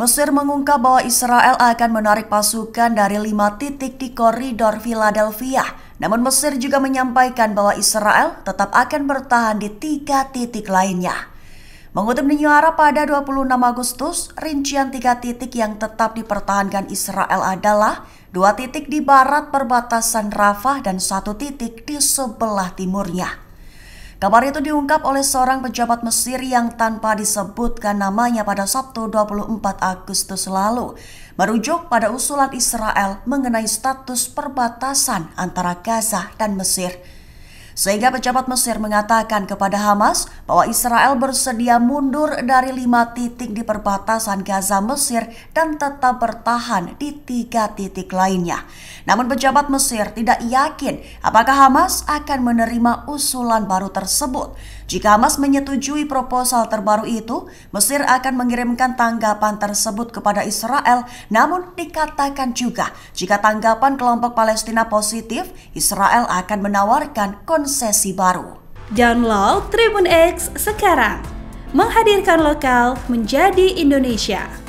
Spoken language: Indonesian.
Mesir mengungkap bahwa Israel akan menarik pasukan dari lima titik di koridor Philadelphia. Namun Mesir juga menyampaikan bahwa Israel tetap akan bertahan di tiga titik lainnya. Mengutip New Arab pada 26 Agustus, rincian tiga titik yang tetap dipertahankan Israel adalah dua titik di barat perbatasan Rafah dan satu titik di sebelah timurnya. Kabar itu diungkap oleh seorang pejabat Mesir yang tanpa disebutkan namanya pada Sabtu 24 Agustus lalu, merujuk pada usulan Israel mengenai status perbatasan antara Gaza dan Mesir. Sehingga pejabat Mesir mengatakan kepada Hamas bahwa Israel bersedia mundur dari lima titik di perbatasan Gaza Mesir dan tetap bertahan di tiga titik lainnya. Namun pejabat Mesir tidak yakin apakah Hamas akan menerima usulan baru tersebut. Jika Hamas menyetujui proposal terbaru itu, Mesir akan mengirimkan tanggapan tersebut kepada Israel. Namun dikatakan juga jika tanggapan kelompok Palestina positif, Israel akan menawarkan konsultasi konsesi baru. Download Tribun X sekarang, menghadirkan lokal menjadi Indonesia.